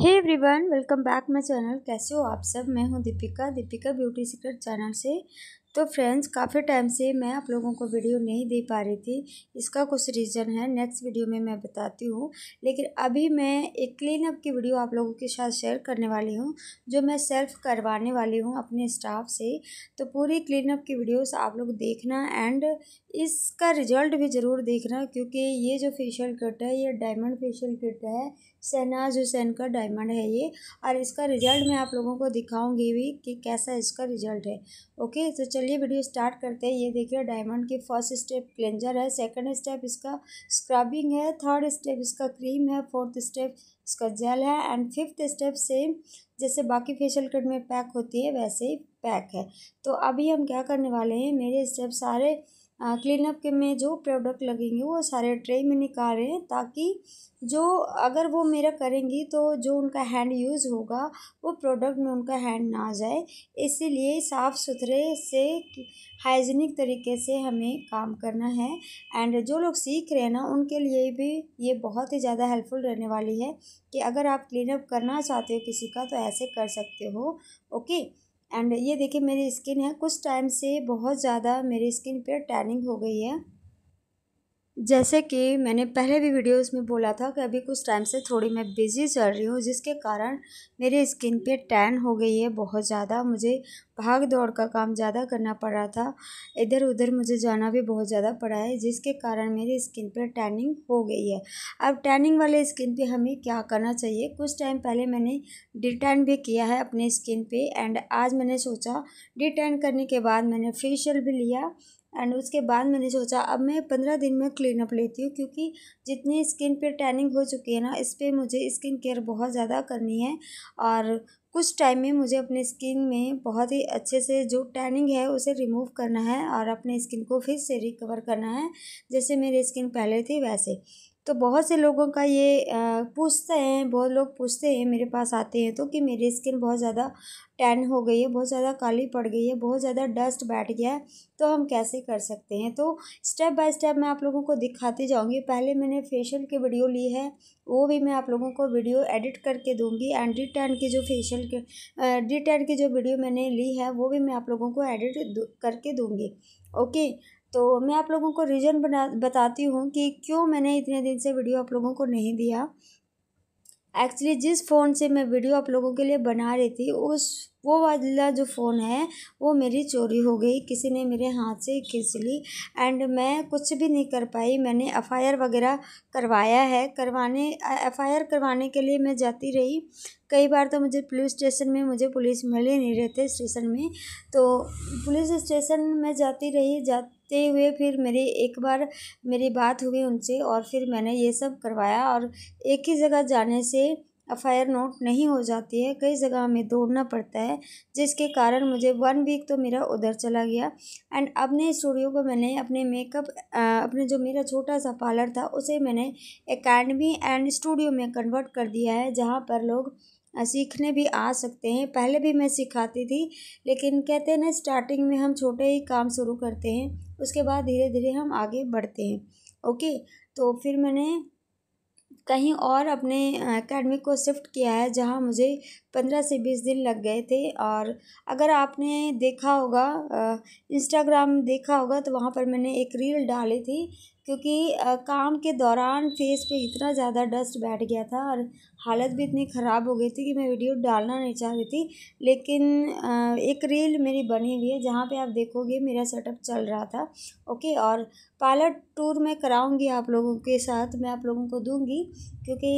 hey everyone welcome back my channel कैसे हो आप सब मैं हूँ Deepika Deepika beauty secret channel से तो फ्रेंड्स काफ़ी टाइम से मैं आप लोगों को वीडियो नहीं दे पा रही थी इसका कुछ रीज़न है नेक्स्ट वीडियो में मैं बताती हूँ लेकिन अभी मैं एक क्लीन अप की वीडियो आप लोगों के साथ शेयर करने वाली हूँ जो मैं सेल्फ करवाने वाली हूँ अपने स्टाफ से तो पूरी क्लीन अप की वीडियोस आप लोग देखना एंड इसका रिजल्ट भी ज़रूर देखना क्योंकि ये जो फेशियल किट है ये डायमंड फेशियल किट है शहनाज हुसैन का डायमंड है ये और इसका रिजल्ट मैं आप लोगों को दिखाऊँगी भी कि कैसा इसका रिजल्ट है ओके तो चल चलिए वीडियो स्टार्ट करते हैं ये देखिए डायमंड की फर्स्ट स्टेप क्लेंजर है सेकंड स्टेप इसका स्क्रबिंग है थर्ड स्टेप इसका क्रीम है फोर्थ स्टेप इसका जेल है एंड फिफ्थ स्टेप सेम जैसे बाकी फेशियल कट में पैक होती है वैसे ही पैक है तो अभी हम क्या करने वाले हैं मेरे स्टेप सारे क्लीनअप के में जो प्रोडक्ट लगेंगे वो सारे ट्रे में निकाल रहे हैं ताकि जो अगर वो मेरा करेंगी तो जो उनका हैंड यूज़ होगा वो प्रोडक्ट में उनका हैंड ना जाए इसीलिए साफ़ सुथरे से हाइजीनिक तरीके से हमें काम करना है एंड जो लोग सीख रहे हैं ना उनके लिए भी ये बहुत ही ज़्यादा हेल्पफुल रहने वाली है कि अगर आप क्लीनअप करना चाहते हो किसी का तो ऐसे कर सकते हो ओके एंड ये देखिए मेरी स्किन है कुछ टाइम से बहुत ज़्यादा मेरी स्किन पे टैनिंग हो गई है जैसे कि मैंने पहले भी वीडियोस में बोला था कि अभी कुछ टाइम से थोड़ी मैं बिज़ी चल रही हूँ जिसके कारण मेरे स्किन पे टैन हो गई है बहुत ज़्यादा मुझे भाग दौड़ का काम ज़्यादा करना पड़ रहा था इधर उधर मुझे जाना भी बहुत ज़्यादा पड़ा है जिसके कारण मेरी स्किन पर टैनिंग हो गई है अब टैनिंग वाले स्किन पे हमें क्या करना चाहिए कुछ टाइम पहले मैंने डिटैन भी किया है अपने स्किन पे एंड आज मैंने सोचा डिटैन करने के बाद मैंने फेशियल भी लिया एंड उसके बाद मैंने सोचा अब मैं पंद्रह दिन में क्लीन अप लेती हूँ क्योंकि जितनी स्किन पे टैनिंग हो चुकी है ना इस पर मुझे स्किन केयर बहुत ज़्यादा करनी है और कुछ टाइम में मुझे अपने स्किन में बहुत ही अच्छे से जो टैनिंग है उसे रिमूव करना है और अपने स्किन को फिर से रिकवर करना है जैसे मेरी स्किन पहले थी वैसे तो बहुत से लोगों का ये पूछते हैं बहुत लोग पूछते हैं मेरे पास आते हैं तो कि मेरी स्किन बहुत ज़्यादा टैन हो गई है बहुत ज़्यादा काली पड़ गई है बहुत ज़्यादा डस्ट बैठ गया है तो हम कैसे कर सकते हैं तो स्टेप बाय स्टेप मैं आप लोगों को दिखाती जाऊंगी पहले मैंने फेशियल की वीडियो ली है वो भी मैं आप लोगों को वीडियो एडिट करके दूंगी एंड डी टैन की जो फेशियल के डी टैन की जो वीडियो मैंने ली है वो भी मैं आप लोगों को एडिट करके दूँगी ओके तो मैं आप लोगों को रीज़न बना बताती हूँ कि क्यों मैंने इतने दिन से वीडियो आप लोगों को नहीं दिया एक्चुअली जिस फ़ोन से मैं वीडियो आप लोगों के लिए बना रही थी उस वो वाला जो फ़ोन है वो मेरी चोरी हो गई किसी ने मेरे हाथ से खींच ली एंड मैं कुछ भी नहीं कर पाई मैंने एफ़ आई आर वगैरह करवाया है करवाने एफ़ आई आर करवाने के लिए मैं जाती रही कई बार तो मुझे पुलिस स्टेशन में मुझे पुलिस मिल ही नहीं रहते स्टेशन में तो पुलिस स्टेशन में जाती रही जा करते हुए फिर मेरी एक बार मेरी बात हुई उनसे और फिर मैंने ये सब करवाया और एक ही जगह जाने से एफ आई नोट नहीं हो जाती है कई जगह हमें दौड़ना पड़ता है जिसके कारण मुझे वन वीक तो मेरा उधर चला गया एंड अपने स्टूडियो को मैंने अपने मेकअप अपने जो मेरा छोटा सा पार्लर था उसे मैंने एकेडमी एंड स्टूडियो में कन्वर्ट कर दिया है जहाँ पर लोग सीखने भी आ सकते हैं पहले भी मैं सिखाती थी लेकिन कहते हैं ना स्टार्टिंग में हम छोटे ही काम शुरू करते हैं उसके बाद धीरे धीरे हम आगे बढ़ते हैं ओके तो फिर मैंने कहीं और अपने एकेडमी को शिफ्ट किया है जहां मुझे पंद्रह से बीस दिन लग गए थे और अगर आपने देखा होगा इंस्टाग्राम देखा होगा तो वहां पर मैंने एक रील डाली थी क्योंकि काम के दौरान फेस पे इतना ज़्यादा डस्ट बैठ गया था और हालत भी इतनी ख़राब हो गई थी कि मैं वीडियो डालना नहीं चाह रही थी लेकिन एक रील मेरी बनी हुई है जहाँ पे आप देखोगे मेरा सेटअप चल रहा था ओके और पार्लर टूर मैं कराऊंगी आप लोगों के साथ मैं आप लोगों को दूंगी क्योंकि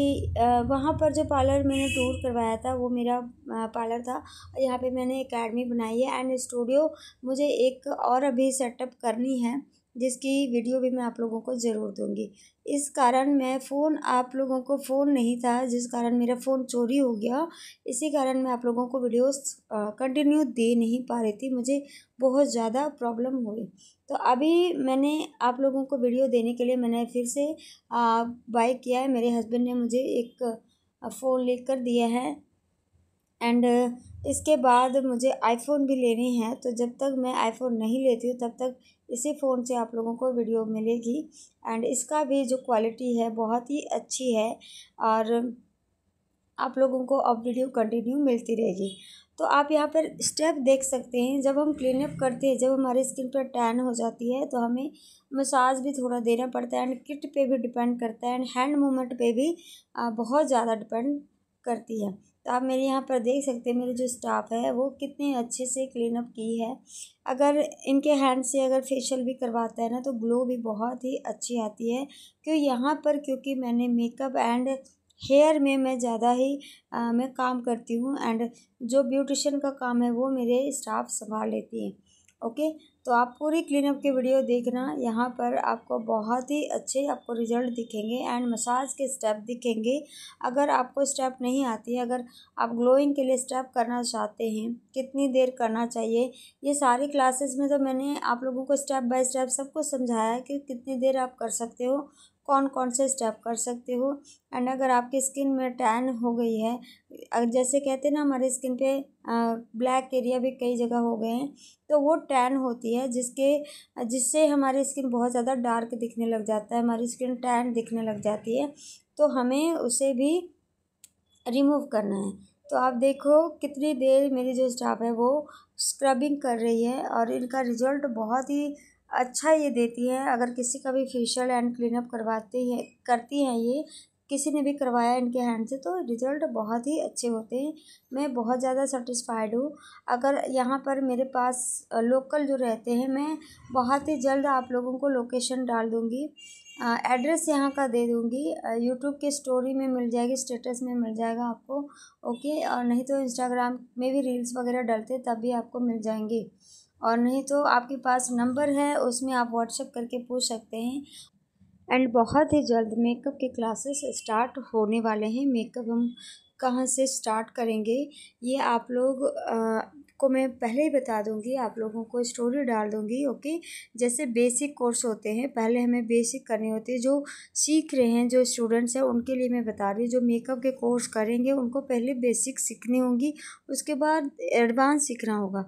वहाँ पर जो पार्लर मैंने टूर करवाया था वो मेरा पार्लर था और यहाँ पर मैंने अकेडमी बनाई है एंड स्टूडियो मुझे एक और अभी सेटअप करनी है जिसकी वीडियो भी मैं आप लोगों को ज़रूर दूंगी इस कारण मैं फ़ोन आप लोगों को फ़ोन नहीं था जिस कारण मेरा फ़ोन चोरी हो गया इसी कारण मैं आप लोगों को वीडियोस कंटिन्यू दे नहीं पा रही थी मुझे बहुत ज़्यादा प्रॉब्लम हुई तो अभी मैंने आप लोगों को वीडियो देने के लिए मैंने फिर से बाय किया है मेरे हस्बैंड ने मुझे एक फ़ोन ले दिया है एंड इसके बाद मुझे आईफोन भी लेने हैं तो जब तक मैं आईफोन नहीं लेती हूँ तब तक इसी फ़ोन से आप लोगों को वीडियो मिलेगी एंड इसका भी जो क्वालिटी है बहुत ही अच्छी है और आप लोगों को अब वीडियो कंटिन्यू मिलती रहेगी तो आप यहाँ पर स्टेप देख सकते हैं जब हम क्लीनअप करते हैं जब हमारे स्किन पर टैन हो जाती है तो हमें मसाज भी थोड़ा देना पड़ता है एंड किट पे भी डिपेंड करता है एंड हैंड मूवमेंट पे भी बहुत ज़्यादा डिपेंड करती है तो आप मेरे यहाँ पर देख सकते हैं मेरे जो स्टाफ है वो कितने अच्छे से क्लीन अप की है अगर इनके हैंड से अगर फेशियल भी करवाता है ना तो ग्लो भी बहुत ही अच्छी आती है क्यों यहाँ पर क्योंकि मैंने मेकअप एंड हेयर में मैं ज़्यादा ही आ, मैं काम करती हूँ एंड जो ब्यूटिशन का काम है वो मेरे स्टाफ संभाल लेती हैं ओके तो आप पूरी क्लीनअप की वीडियो देखना यहाँ पर आपको बहुत ही अच्छे आपको रिजल्ट दिखेंगे एंड मसाज के स्टेप दिखेंगे अगर आपको स्टेप नहीं आती अगर आप ग्लोइंग के लिए स्टेप करना चाहते हैं कितनी देर करना चाहिए ये सारी क्लासेस में तो मैंने आप लोगों को स्टेप बाय स्टेप सब कुछ समझाया है कि कितनी देर आप कर सकते हो कौन कौन से स्टेप कर सकते हो एंड अगर आपकी स्किन में टैन हो गई है जैसे कहते हैं ना हमारे स्किन पे ब्लैक एरिया भी कई जगह हो गए हैं तो वो टैन होती है जिसके जिससे हमारी स्किन बहुत ज़्यादा डार्क दिखने लग जाता है हमारी स्किन टैन दिखने लग जाती है तो हमें उसे भी रिमूव करना है तो आप देखो कितनी देर मेरी जो स्टाफ है वो स्क्रबिंग कर रही है और इनका रिजल्ट बहुत ही अच्छा ये देती हैं अगर किसी का भी फेशियल एंड क्लीनअप करवाती है करती हैं ये किसी ने भी करवाया इनके हैंड से तो रिज़ल्ट बहुत ही अच्छे होते हैं मैं बहुत ज़्यादा सेटिस्फाइड हूँ अगर यहाँ पर मेरे पास लोकल जो रहते हैं मैं बहुत ही जल्द आप लोगों को लोकेशन डाल दूँगी एड्रेस यहाँ का दे दूँगी यूट्यूब के स्टोरी में मिल जाएगी स्टेटस में मिल जाएगा आपको ओके और नहीं तो इंस्टाग्राम में भी रील्स वगैरह डलते तब भी आपको मिल जाएंगे और नहीं तो आपके पास नंबर है उसमें आप व्हाट्सएप करके पूछ सकते हैं एंड बहुत ही जल्द मेकअप के क्लासेस स्टार्ट होने वाले हैं मेकअप हम कहाँ से स्टार्ट करेंगे ये आप लोग आ, आपको मैं पहले ही बता दूंगी आप लोगों को स्टोरी डाल दूंगी ओके जैसे बेसिक कोर्स होते हैं पहले हमें बेसिक करने होते हैं जो सीख रहे हैं जो स्टूडेंट्स हैं उनके लिए मैं बता रही हूँ जो मेकअप के कोर्स करेंगे उनको पहले बेसिक सीखनी होंगी उसके बाद एडवांस सीखना होगा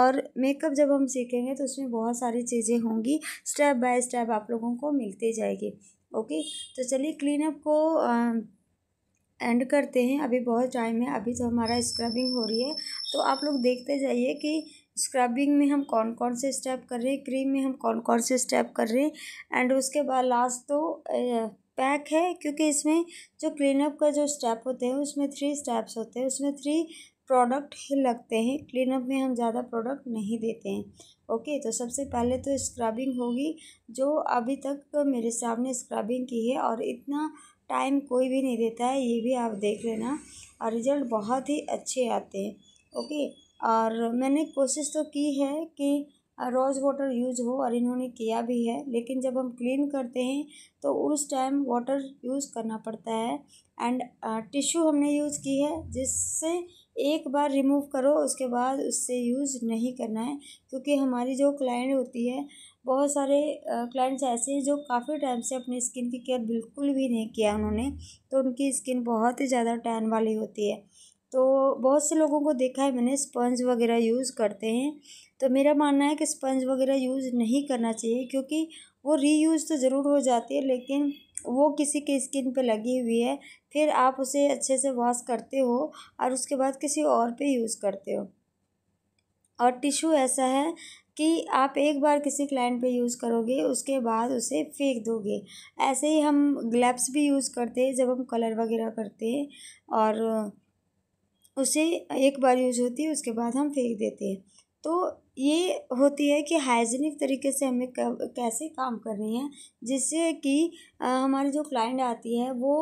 और मेकअप जब हम सीखेंगे तो उसमें बहुत सारी चीज़ें होंगी स्टेप बाय स्टेप आप लोगों को मिलती जाएगी ओके तो चलिए क्लीनअप को आ, एंड करते हैं अभी बहुत टाइम है अभी तो हमारा स्क्रबिंग हो रही है तो आप लोग देखते जाइए कि स्क्रबिंग में हम कौन कौन से स्टेप कर रहे हैं क्रीम में हम कौन कौन से स्टेप कर रहे हैं एंड उसके बाद लास्ट तो पैक है क्योंकि इसमें जो क्लीनअप का जो स्टेप होते हैं उसमें थ्री स्टेप्स होते हैं उसमें थ्री प्रोडक्ट ही लगते हैं क्लीनअप में हम ज़्यादा प्रोडक्ट नहीं देते हैं ओके तो सबसे पहले तो स्क्रबिंग होगी जो अभी तक मेरे सामने स्क्रबिंग की है और इतना टाइम कोई भी नहीं देता है ये भी आप देख लेना और रिज़ल्ट बहुत ही अच्छे आते हैं ओके और मैंने कोशिश तो की है कि रोज़ वाटर यूज हो और इन्होंने किया भी है लेकिन जब हम क्लीन करते हैं तो उस टाइम वाटर यूज़ करना पड़ता है एंड टिश्यू हमने यूज़ की है जिससे एक बार रिमूव करो उसके बाद उससे यूज़ नहीं करना है क्योंकि हमारी जो क्लाइंट होती है बहुत सारे क्लाइंट्स ऐसे हैं जो काफ़ी टाइम से अपनी स्किन की केयर बिल्कुल भी नहीं किया उन्होंने तो उनकी स्किन बहुत ही ज़्यादा टैन वाली होती है तो बहुत से लोगों को देखा है मैंने स्पंज वगैरह यूज़ करते हैं तो मेरा मानना है कि स्पंज वगैरह यूज़ नहीं करना चाहिए क्योंकि वो रीयूज़ तो ज़रूर हो जाती है लेकिन वो किसी के स्किन पे लगी हुई है फिर आप उसे अच्छे से वॉश करते हो और उसके बाद किसी और पे यूज़ करते हो और टिशू ऐसा है कि आप एक बार किसी क्लाइंट पे यूज़ करोगे उसके बाद उसे फेंक दोगे ऐसे ही हम ग्लैप्स भी यूज़ करते हैं जब हम कलर वगैरह करते हैं और उसे एक बार यूज़ होती है उसके बाद हम फेंक देते हैं तो ये होती है कि हाइजीनिक तरीके से हमें कैसे काम करनी है जिससे कि हमारी जो क्लाइंट आती है वो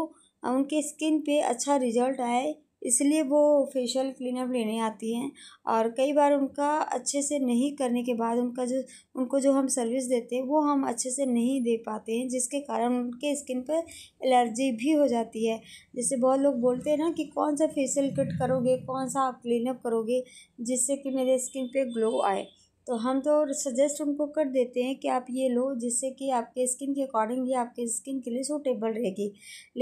उनके स्किन पे अच्छा रिजल्ट आए इसलिए वो फेशियल क्लीनअप लेने आती हैं और कई बार उनका अच्छे से नहीं करने के बाद उनका जो उनको जो हम सर्विस देते हैं वो हम अच्छे से नहीं दे पाते हैं जिसके कारण उनके स्किन पर एलर्जी भी हो जाती है जैसे बहुत लोग बोलते हैं ना कि कौन सा फेशियल किट करोगे कौन सा आप क्लीनअप करोगे जिससे कि मेरे स्किन पे ग्लो आए तो हम तो सजेस्ट उनको कर देते हैं कि आप ये लो जिससे कि आपके स्किन के अकॉर्डिंग ये आपके स्किन के लिए सूटेबल रहेगी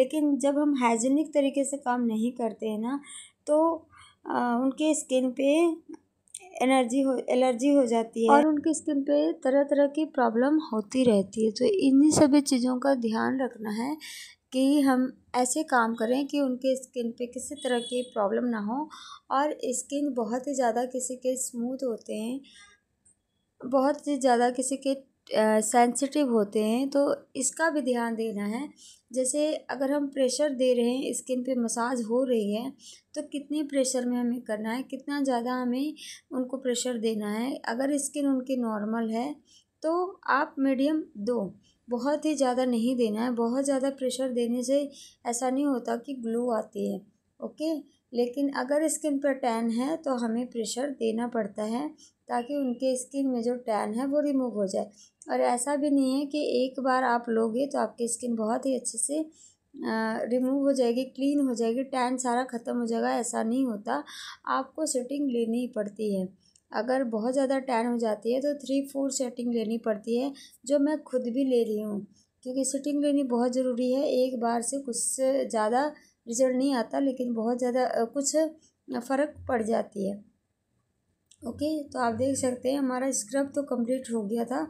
लेकिन जब हम हाइजीनिक तरीके से काम नहीं करते हैं ना तो आ, उनके स्किन पे एनर्जी हो एलर्जी हो जाती है और उनकी स्किन पे तरह तरह की प्रॉब्लम होती रहती है तो इन्हीं सभी चीज़ों का ध्यान रखना है कि हम ऐसे काम करें कि उनके स्किन पे किसी तरह की प्रॉब्लम ना हो और स्किन बहुत ही ज़्यादा किसी के स्मूथ होते हैं बहुत ही ज़्यादा किसी के सेंसिटिव होते हैं तो इसका भी ध्यान देना है जैसे अगर हम प्रेशर दे रहे हैं स्किन पे मसाज हो रही है तो कितने प्रेशर में हमें करना है कितना ज़्यादा हमें उनको प्रेशर देना है अगर स्किन उनकी नॉर्मल है तो आप मीडियम दो बहुत ही ज़्यादा नहीं देना है बहुत ज़्यादा प्रेशर देने से ऐसा नहीं होता कि ग्लू आती है ओके लेकिन अगर स्किन पर टैन है तो हमें प्रेशर देना पड़ता है ताकि उनके स्किन में जो टैन है वो रिमूव हो जाए और ऐसा भी नहीं है कि एक बार आप लोगे तो आपकी स्किन बहुत ही अच्छे से रिमूव हो जाएगी क्लीन हो जाएगी टैन सारा ख़त्म हो जाएगा ऐसा नहीं होता आपको सेटिंग लेनी ही पड़ती है अगर बहुत ज़्यादा टैन हो जाती है तो थ्री फोर सेटिंग लेनी पड़ती है जो मैं खुद भी ले रही हूँ क्योंकि सेटिंग लेनी बहुत ज़रूरी है एक बार से कुछ ज़्यादा रिजल्ट नहीं आता लेकिन बहुत ज़्यादा कुछ फ़र्क पड़ जाती है ओके तो आप देख सकते हैं हमारा स्क्रब तो कंप्लीट हो गया था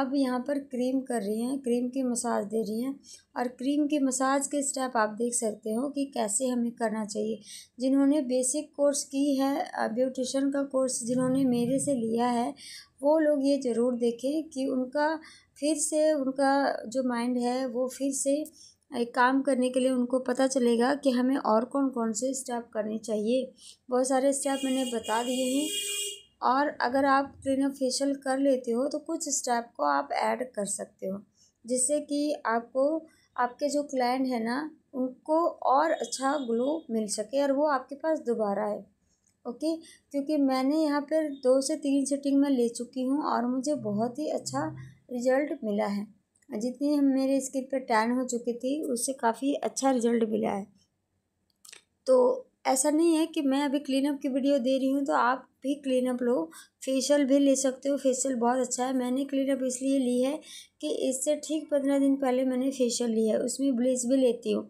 अब यहाँ पर क्रीम कर रही हैं क्रीम की मसाज दे रही हैं और क्रीम के मसाज के स्टेप आप देख सकते हो कि कैसे हमें करना चाहिए जिन्होंने बेसिक कोर्स की है ब्यूटिशन का कोर्स जिन्होंने मेरे से लिया है वो लोग ये ज़रूर देखें कि उनका फिर से उनका जो माइंड है वो फिर से एक काम करने के लिए उनको पता चलेगा कि हमें और कौन कौन से स्टेप करने चाहिए बहुत सारे स्टेप मैंने बता दिए हैं और अगर आप ट्रिनो फेशियल कर लेते हो तो कुछ स्टेप को आप ऐड कर सकते हो जिससे कि आपको आपके जो क्लाइंट है ना उनको और अच्छा ग्लो मिल सके और वो आपके पास दोबारा आए ओके क्योंकि मैंने यहाँ पर दो से तीन सेटिंग में ले चुकी हूँ और मुझे बहुत ही अच्छा रिजल्ट मिला है जितनी हम मेरे स्किन पर टैन हो चुकी थी उससे काफ़ी अच्छा रिजल्ट मिला है तो ऐसा नहीं है कि मैं अभी क्लीनअप की वीडियो दे रही हूँ तो आप भी क्लीनअप लो फेशियल भी ले सकते हो फेशियल बहुत अच्छा है मैंने क्लीनअप इसलिए ली है कि इससे ठीक पंद्रह दिन पहले मैंने फेशियल लिया है उसमें ब्लीच भी लेती हूँ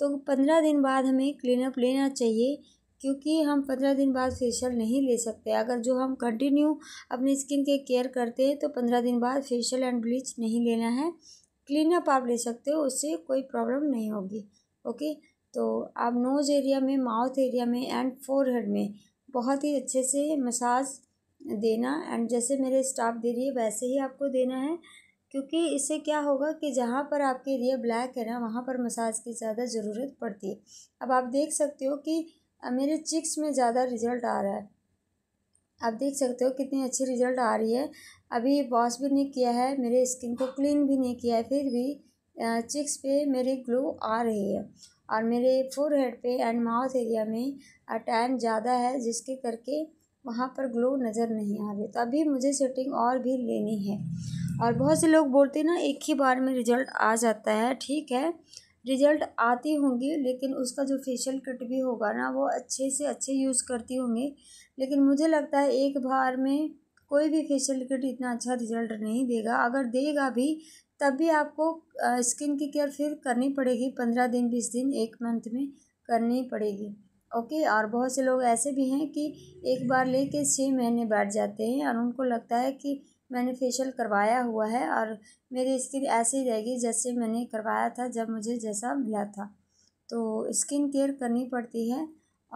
तो पंद्रह दिन बाद हमें क्लीनअप लेना चाहिए क्योंकि हम पंद्रह दिन बाद फेशियल नहीं ले सकते अगर जो हम कंटिन्यू अपनी स्किन के केयर करते हैं तो पंद्रह दिन बाद फेशियल एंड ब्लीच नहीं लेना है क्लीनअप आप ले सकते हो उससे कोई प्रॉब्लम नहीं होगी ओके तो आप नोज़ एरिया में माउथ एरिया में एंड फोरहेड में बहुत ही अच्छे से मसाज देना एंड जैसे मेरे स्टाफ दे रही है वैसे ही आपको देना है क्योंकि इससे क्या होगा कि जहाँ पर आपके लिए ब्लैक है ना वहाँ पर मसाज की ज़्यादा ज़रूरत पड़ती है अब आप देख सकते हो कि मेरे चिक्स में ज़्यादा रिजल्ट आ रहा है आप देख सकते हो कितनी अच्छी रिजल्ट आ रही है अभी वॉश भी नहीं किया है मेरे स्किन को क्लीन भी नहीं किया है फिर भी चिक्स पे मेरी ग्लो आ रही है और मेरे फोर हेड पे एंड माउथ एरिया में टैन ज़्यादा है जिसके करके वहाँ पर ग्लो नज़र नहीं आ रही तो अभी मुझे सेटिंग और भी लेनी है और बहुत से लोग बोलते हैं ना एक ही बार में रिज़ल्ट आ जाता है ठीक है रिज़ल्ट आती होंगी लेकिन उसका जो फेशियल किट भी होगा ना वो अच्छे से अच्छे यूज़ करती होंगी लेकिन मुझे लगता है एक बार में कोई भी फेशियल किट इतना अच्छा रिज़ल्ट नहीं देगा अगर देगा भी तब भी आपको स्किन की केयर फिर करनी पड़ेगी पंद्रह दिन बीस दिन एक मंथ में करनी पड़ेगी ओके और बहुत से लोग ऐसे भी हैं कि एक बार कर छः महीने बैठ जाते हैं और उनको लगता है कि मैंने फेशियल करवाया हुआ है और मेरी स्किन ऐसी ही रहेगी जैसे मैंने करवाया था जब मुझे जैसा मिला था तो स्किन केयर करनी पड़ती है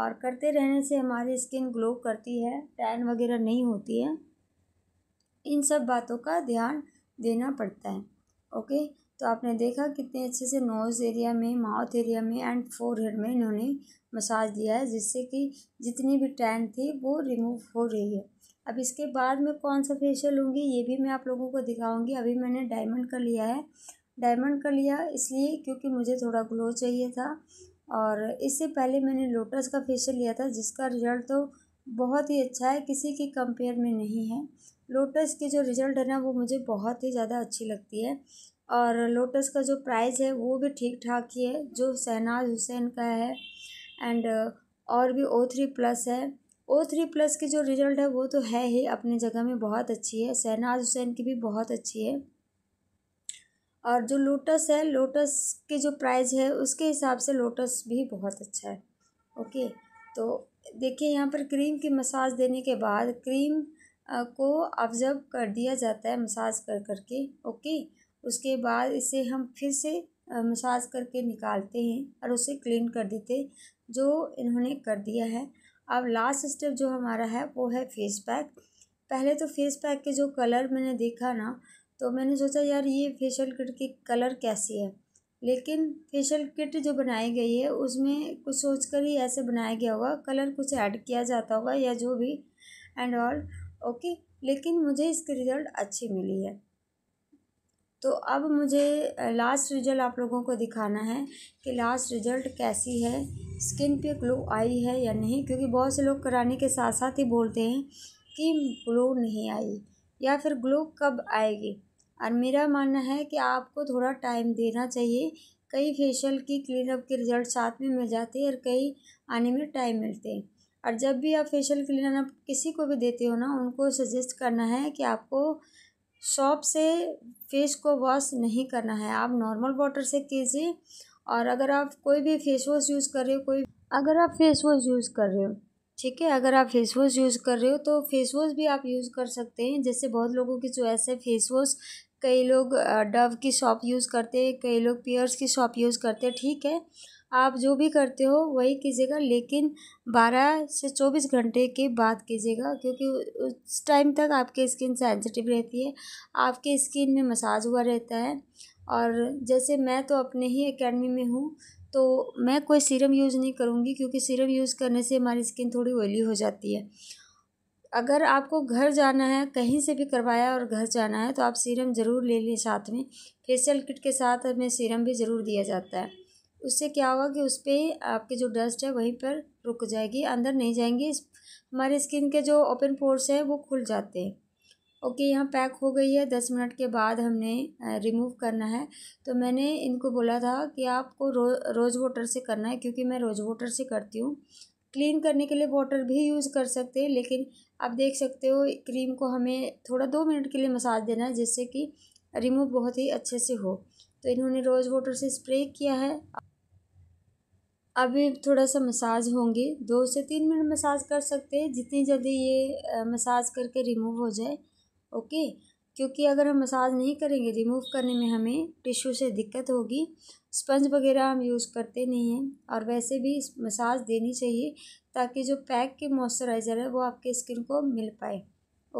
और करते रहने से हमारी स्किन ग्लो करती है टैन वगैरह नहीं होती है इन सब बातों का ध्यान देना पड़ता है ओके तो आपने देखा कितने अच्छे से नोज़ एरिया में माउथ एरिया में एंड फोर हेड में इन्होंने मसाज दिया है जिससे कि जितनी भी टैन थी वो रिमूव हो रही है अब इसके बाद में कौन सा फेशियल लूँगी ये भी मैं आप लोगों को दिखाऊंगी अभी मैंने डायमंड का लिया है डायमंड का लिया इसलिए क्योंकि मुझे थोड़ा ग्लो चाहिए था और इससे पहले मैंने लोटस का फेशियल लिया था जिसका रिजल्ट तो बहुत ही अच्छा है किसी के कंपेयर में नहीं है लोटस की जो रिज़ल्ट है ना वो मुझे बहुत ही ज़्यादा अच्छी लगती है और लोटस का जो प्राइस है वो भी ठीक ठाक ही है जो शहनाज हुसैन का है एंड और भी ओ थ्री प्लस है ओ थ्री प्लस की जो रिज़ल्ट है वो तो है ही अपनी जगह में बहुत अच्छी है शहनाज हुसैन की भी बहुत अच्छी है और जो लोटस है लोटस के जो प्राइस है उसके हिसाब से लोटस भी बहुत अच्छा है ओके तो देखिए यहाँ पर क्रीम की मसाज देने के बाद क्रीम को ऑब्ज़र्व कर दिया जाता है मसाज कर करके ओके उसके बाद इसे हम फिर से मसाज करके निकालते हैं और उसे क्लीन कर देते जो इन्होंने कर दिया है अब लास्ट स्टेप जो हमारा है वो है फेस पैक पहले तो फेस पैक के जो कलर मैंने देखा ना तो मैंने सोचा यार ये फेशियल किट की कलर कैसी है लेकिन फेशियल किट जो बनाई गई है उसमें कुछ सोच कर ही ऐसे बनाया गया होगा कलर कुछ ऐड किया जाता होगा या जो भी एंड ऑल ओके लेकिन मुझे इसके रिज़ल्ट अच्छी मिली है तो अब मुझे लास्ट रिज़ल्ट आप लोगों को दिखाना है कि लास्ट रिज़ल्ट कैसी है स्किन पे ग्लो आई है या नहीं क्योंकि बहुत से लोग कराने के साथ साथ ही बोलते हैं कि ग्लो नहीं आई या फिर ग्लो कब आएगी और मेरा मानना है कि आपको थोड़ा टाइम देना चाहिए कई फेशियल की क्लीनअप के रिज़ल्ट साथ में मिल जाते हैं और कई आने में टाइम मिलते हैं और जब भी आप फेशियल क्लीनर आप किसी को भी देते हो ना उनको सजेस्ट करना है कि आपको शॉप से फेस को वॉश नहीं करना है आप नॉर्मल वाटर से कीजिए और अगर आप कोई भी फेस वॉश यूज़ कर रहे हो कोई अगर आप फेस वॉश यूज़ कर रहे हो ठीक है अगर आप फेस वॉश यूज़ कर रहे हो तो फेस वॉश भी आप यूज़ कर सकते हैं जैसे बहुत लोगों की चॉइस है फेस वॉश कई लोग डव की शॉप यूज़ करते हैं कई लोग पियर्स की शॉप यूज़ करते हैं ठीक है आप जो भी करते हो वही कीजिएगा लेकिन बारह से चौबीस घंटे के बाद कीजिएगा क्योंकि उस टाइम तक आपकी स्किन सेंसिटिव रहती है आपके स्किन में मसाज हुआ रहता है और जैसे मैं तो अपने ही एकेडमी में हूँ तो मैं कोई सीरम यूज़ नहीं करूँगी क्योंकि सीरम यूज़ करने से हमारी स्किन थोड़ी ऑयली हो जाती है अगर आपको घर जाना है कहीं से भी करवाया और घर जाना है तो आप सीरम ज़रूर ले लें साथ में फेशियल किट के साथ हमें सीरम भी ज़रूर दिया जाता है उससे क्या होगा कि उस पर आपकी जो डस्ट है वहीं पर रुक जाएगी अंदर नहीं जाएंगी हमारे स्किन के जो ओपन पोर्स हैं वो खुल जाते हैं ओके यहाँ पैक हो गई है दस मिनट के बाद हमने रिमूव करना है तो मैंने इनको बोला था कि आपको रो रोज़ वाटर से करना है क्योंकि मैं रोज़ वाटर से करती हूँ क्लीन करने के लिए वाटर भी यूज़ कर सकते हैं लेकिन आप देख सकते हो क्रीम को हमें थोड़ा दो मिनट के लिए मसाज देना है जिससे कि रिमूव बहुत ही अच्छे से हो तो इन्होंने रोज़ वाटर से स्प्रे किया है अभी थोड़ा सा मसाज होंगे दो से तीन मिनट मसाज कर सकते हैं जितनी जल्दी ये मसाज करके रिमूव हो जाए ओके क्योंकि अगर हम मसाज नहीं करेंगे रिमूव करने में हमें टिश्यू से दिक्कत होगी स्पंज वगैरह हम यूज़ करते नहीं हैं और वैसे भी मसाज देनी चाहिए ताकि जो पैक के मॉइस्चराइज़र है वो आपके स्किन को मिल पाए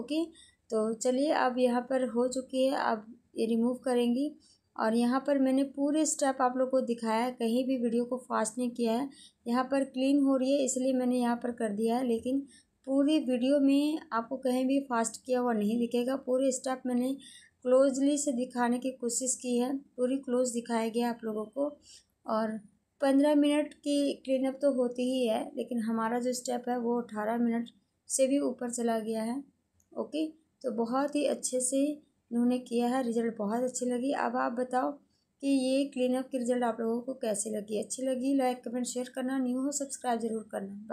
ओके तो चलिए अब यहाँ पर हो चुकी है अब ये रिमूव करेंगी और यहाँ पर मैंने पूरे स्टेप आप लोग को दिखाया है कहीं भी वीडियो को फास्ट नहीं किया है यहाँ पर क्लीन हो रही है इसलिए मैंने यहाँ पर कर दिया है लेकिन पूरी वीडियो में आपको कहीं भी फास्ट किया हुआ नहीं दिखेगा पूरे स्टेप मैंने क्लोजली से दिखाने की कोशिश की है पूरी क्लोज दिखाया गया आप लोगों को और पंद्रह मिनट की क्लीनअप तो होती ही है लेकिन हमारा जो स्टेप है वो अठारह मिनट से भी ऊपर चला गया है ओके तो बहुत ही अच्छे से उन्होंने किया है रिज़ल्ट बहुत अच्छी लगी अब आप बताओ कि ये क्लीनअप के रिज़ल्ट आप लोगों को कैसी लगी अच्छी लगी लाइक कमेंट शेयर करना न्यू हो सब्सक्राइब ज़रूर करना